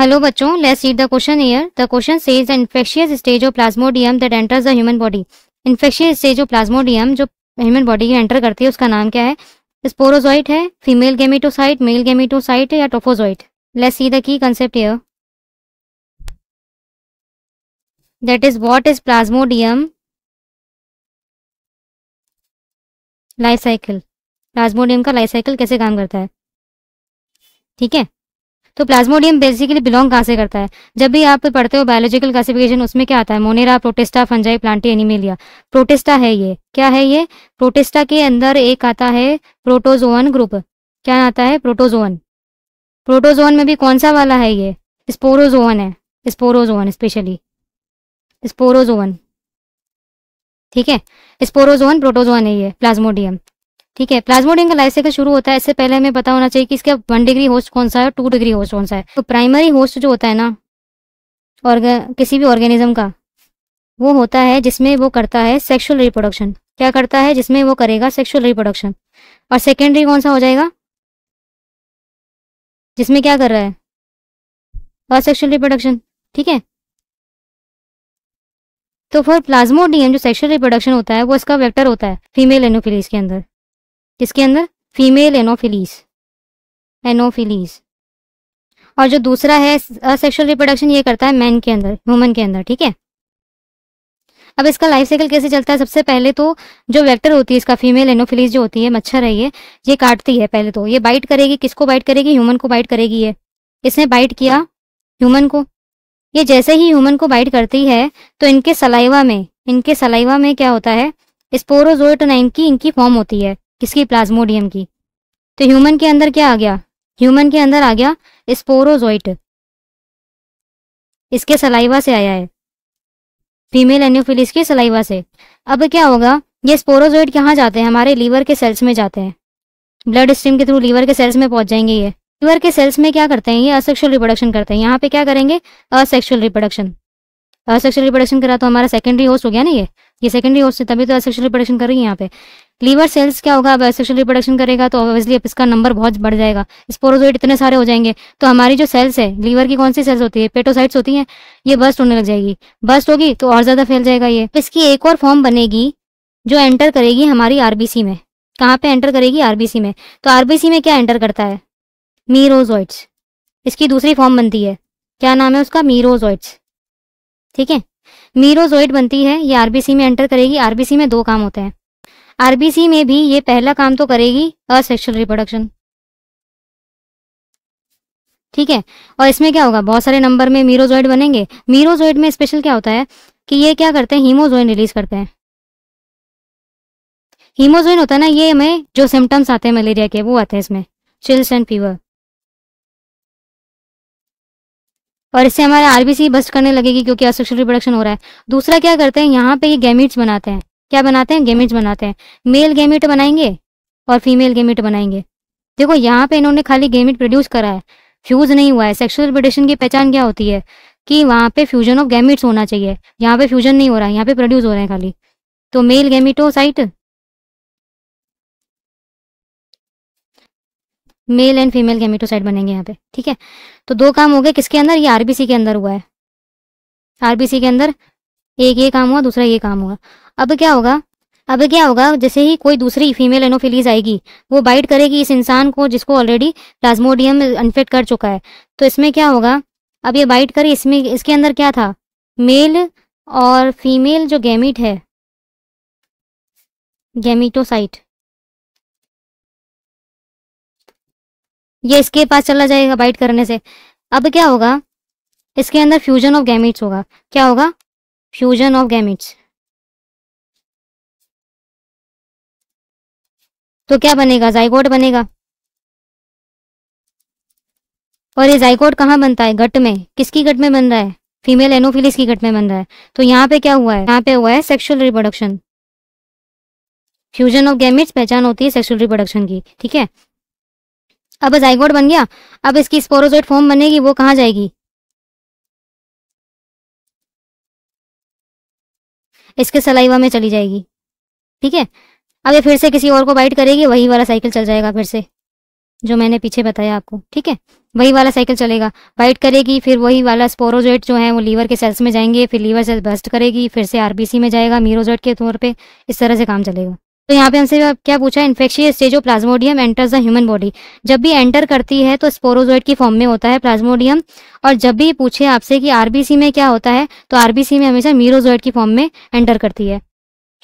hello बच्चों let's read the question here the question says the infectious stage of plasmodium that enters the human body infectious stage of plasmodium जो human body में enter करती है उसका नाम क्या है स्पोरोजॉइट है फीमेल गेमिटोसाइट मेल गेमिटोसाइट या trophozoite let's see the key concept here that is what is plasmodium life cycle plasmodium का लाइफ साइकिल कैसे काम करता है ठीक है तो प्लाज्मोडियम बेसिकली बिलोंग कहाँ से करता है जब भी आप पढ़ते हो बायोलॉजिकल क्लासिफिकेशन उसमें क्या आता है monera protista fungi plantae animalia protista है ये क्या है ये प्रोटेस्टा के अंदर एक आता है प्रोटोजोअन ग्रुप क्या आता है प्रोटोजोअन प्रोटोजोअन में भी कौन सा वाला है ये स्पोरोजोअन है स्पोरोजोअन स्पेशली स्पोरोजोअन ठीक है स्पोरोजोअन प्रोटोजोअन है ये प्लाज्मोडियम ठीक है प्लाज्मोडियम का लाइफ साइकिल शुरू होता है इससे पहले हमें पता होना चाहिए कि इसका वन डिग्री होस्ट कौन सा है और टू डिग्री होस्ट कौन सा है तो प्राइमरी होस्ट जो होता है ना और किसी भी ऑर्गेनिज्म का वो होता है जिसमें वो करता है सेक्शुअल रिप्रोडक्शन क्या करता है जिसमें वो करेगा सेक्शुअल रिप्रोडक्शन और सेकेंडरी कौन सा हो जाएगा जिसमें क्या कर रहा है असेक्शुअल रिप्रोडक्शन ठीक है तो फिर प्लाज्मोडियम जो सेक्शुअल रिप्रोडक्शन होता है वो इसका वेक्टर होता है फीमेल एनोफिलीज के अंदर किसके अंदर फीमेल एनोफिलीस एनोफिलीस और जो दूसरा है असेक्शुअल रिप्रोडक्शन ये करता है मैन के अंदर ह्यूमन के अंदर ठीक है अब इसका लाइफ साइकिल कैसे चलता है सबसे पहले तो जो वेक्टर होती है इसका फीमेल एनोफिलीस जो होती है मच्छर है ये ये काटती है पहले तो ये बाइट करेगी किसको बाइट करेगी ह्यूमन को बाइट करेगी ये इसने बाइट किया ह्यूमन को ये जैसे ही ह्यूमन को बाइट करती है तो इनके सलाइवा में इनके सलाइवा में क्या होता है स्पोरोजोइट नाइन की इनकी फॉर्म होती है किसकी प्लाज्मोडियम की तो ह्यूमन के अंदर क्या आ गया ह्यूमन के अंदर आ गया स्पोरोजोइट इसके सलाइवा से आया है फीमेल एन्यूफिलिस के सलाइवा से अब क्या होगा ये स्पोरोजोइट कहाँ जाते हैं हमारे लीवर के सेल्स में जाते हैं ब्लड स्ट्रीम के थ्रू लीवर के सेल्स में पहुंच जाएंगे ये लीवर के सेल्स में क्या करते हैं ये असेक्सुअल रिप्रोडक्शन करते हैं यहाँ पे क्या करेंगे असेक्शुअल रिप्रोडक्शन असेक्शुअल रिपोर्डक्शन करा तो हमारा सेकेंडरी होस्ट हो गया ना ये ये सेकेंडरी होस्ट है तभी तो असेक्शुअल रिपोर्डक्शन कर रही है यहाँ पे लीवर सेल्स क्या होगा अब असेक्शुअल रिपोर्डक्शन करेगा तो ऑब्वियसली इसका नंबर बहुत बढ़ जाएगा स्पोरोजोइट इतने सारे हो जाएंगे तो हमारी जो सेल्स है लीवर की कौन सी सेल्स होती है पेटोसाइट्स होती हैं ये बस्ट होने लग जाएगी बस्ट होगी तो और ज्यादा फैल जाएगा ये तो इसकी एक और फॉर्म बनेगी जो एंटर करेगी हमारी आरबीसी में कहाँ पे एंटर करेगी आरबीसी में तो आरबीसी में क्या एंटर करता है मीरोजोइड्स इसकी दूसरी फॉर्म बनती है क्या नाम है उसका मीरोजोइड्स ठीक है मीरोजोइड बनती है ये आरबीसी में एंटर करेगी आरबीसी में दो काम होते हैं आरबीसी में भी ये पहला काम तो करेगी असेक्शुअल रिप्रोडक्शन ठीक है और इसमें क्या होगा बहुत सारे नंबर में मीरोजोइड बनेंगे मीरोजोइड में स्पेशल क्या होता है कि ये क्या करते हैं हीमोजोइन रिलीज करते हैं हीमोजोइन होता है ना ये हमें जो सिम्टम्स आते हैं मलेरिया के वो आते हैं इसमें चिल्स एंड फीवर और इससे हमारे आरबीसी बस्ट करने लगेगी क्योंकि असुक्षित रिप्रोडक्शन हो रहा है दूसरा क्या करते हैं यहाँ पे ये गैमिट्स बनाते हैं क्या बनाते हैं गेमिट्स बनाते हैं मेल गेमिट बनाएंगे और फीमेल गेमिट बनाएंगे देखो यहाँ पे इन्होंने खाली गेमिट प्रोड्यूस करा है फ्यूज नहीं हुआ है सेक्सुअल रिप्रोडक्शन की पहचान क्या होती है कि वहाँ पे फ्यूजन ऑफ गैमिट्स होना चाहिए यहाँ पे फ्यूजन नहीं हो रहा है यहाँ पे प्रोड्यूस हो रहे हैं खाली तो male gametocyte male and female gametocyte बनेंगे यहाँ पे ठीक है तो दो काम हो गए किसके अंदर ये आरबीसी के अंदर हुआ है आरबीसी के अंदर एक ये काम हुआ दूसरा ये काम हुआ अब क्या होगा अब क्या होगा जैसे ही कोई दूसरी फीमेल एनोफिलीज आएगी वो बाइट करेगी इस इंसान को जिसको ऑलरेडी प्लाज्मोडियम इन्फेक्ट कर चुका है तो इसमें क्या होगा अब ये बाइट करे इसमें इसके अंदर क्या था मेल और फीमेल जो गैमिट है गैमिटोसाइट ये इसके पास चला जाएगा बाइट करने से अब क्या होगा इसके अंदर फ्यूजन ऑफ गैमिट्स होगा क्या होगा फ्यूजन ऑफ गैमिट्स तो क्या बनेगा जाइकोट बनेगा और ये जाइकोट कहाँ बनता है गट में किसकी गट में बन रहा है फीमेल एनोफिलिस की गट में बन रहा है तो यहाँ पे क्या हुआ है यहाँ पे हुआ है sexual reproduction fusion of gametes पहचान होती है सेक्सुअल रिप्रोडक्शन की ठीक है अब जाइगोड बन गया अब इसकी स्पोरोजोइट फॉर्म बनेगी वो कहाँ जाएगी इसके सलाइवा में चली जाएगी ठीक है अब ये फिर से किसी और को बाइट करेगी वही वाला साइकिल चल जाएगा फिर से जो मैंने पीछे बताया आपको ठीक है वही वाला साइकिल चलेगा बाइट करेगी फिर वही वाला स्पोरोजोइट जो है वो लीवर के सेल्स में जाएंगे फिर लीवर सेल्स बस्ट करेगी फिर से आरबीसी में जाएगा मीरोजोइट के तौर पे इस तरह से काम चलेगा तो यहाँ पे हमसे क्या पूछा infection stage of plasmodium enter the human body जब भी एंटर करती है तो स्पोरोजोइड की फॉर्म में होता है प्लाज्मोडियम और जब भी पूछे आपसे कि आरबीसी में क्या होता है तो आरबीसी में हमेशा मीरोजोइड की फॉर्म में एंटर करती है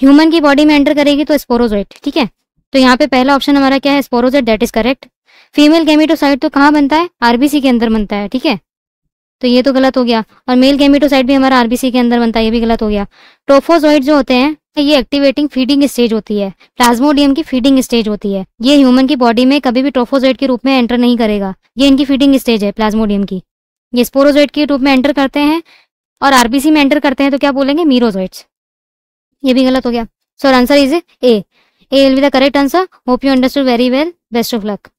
ह्यूमन की बॉडी में एंटर करेगी तो स्पोरोजोइड ठीक है तो यहाँ पे पहला ऑप्शन हमारा क्या है sporozoite that is correct female gametocyte तो कहाँ बनता है आरबीसी के अंदर बनता है ठीक है तो ये तो गलत हो गया और मेल गैमेटोसाइट भी हमारा आरबीसी के अंदर बनता है ये भी गलत हो गया ट्रोफोजॉइड जो होते हैं तो ये एक्टिवेटिंग फीडिंग स्टेज होती है प्लाज्मोडियम की फीडिंग स्टेज होती है ये ह्यूमन की बॉडी में कभी भी ट्रोफोजॉइड के रूप में एंटर नहीं करेगा ये इनकी फीडिंग स्टेज है प्लाज्मोडियम की ये स्पोरोजॉइड के रूप में एंटर करते हैं और आरबीसी में एंटर करते हैं तो क्या बोलेंगे मीरोजॉइड ये भी गलत हो गया so answer is A A will be the correct answer hope you understood very well best of luck